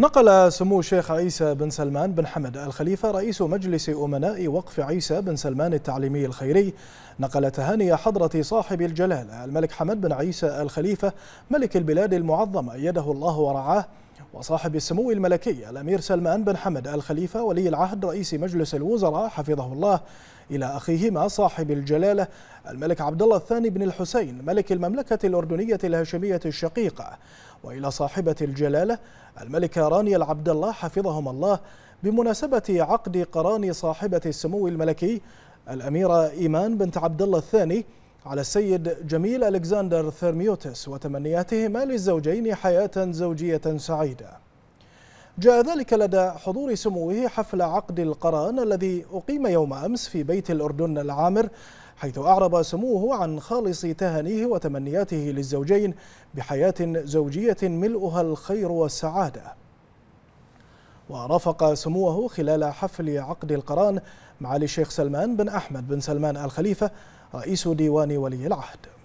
نقل سمو الشيخ عيسى بن سلمان بن حمد الخليفة رئيس مجلس أمناء وقف عيسى بن سلمان التعليمي الخيري نقل تهاني حضرة صاحب الجلالة الملك حمد بن عيسى الخليفة ملك البلاد المعظم أيده الله ورعاه وصاحب السمو الملكي الأمير سلمان بن حمد الخليفة ولي العهد رئيس مجلس الوزراء حفظه الله إلى أخيهما صاحب الجلالة الملك عبد الله الثاني بن الحسين ملك المملكة الأردنية الهاشمية الشقيقة وإلى صاحبة الجلالة الملكة رانيا العبد الله حفظهما الله بمناسبة عقد قران صاحبة السمو الملكي الأميرة إيمان بنت عبد الله الثاني على السيد جميل ألكسندر ثيرميوتس وتمنياتهما للزوجين حياة زوجية سعيدة جاء ذلك لدى حضور سموه حفل عقد القران الذي أقيم يوم أمس في بيت الأردن العامر حيث أعرب سموه عن خالص تهانيه وتمنياته للزوجين بحياة زوجية ملؤها الخير والسعادة ورافق سموه خلال حفل عقد القران معالي الشيخ سلمان بن أحمد بن سلمان الخليفه رئيس ديوان ولي العهد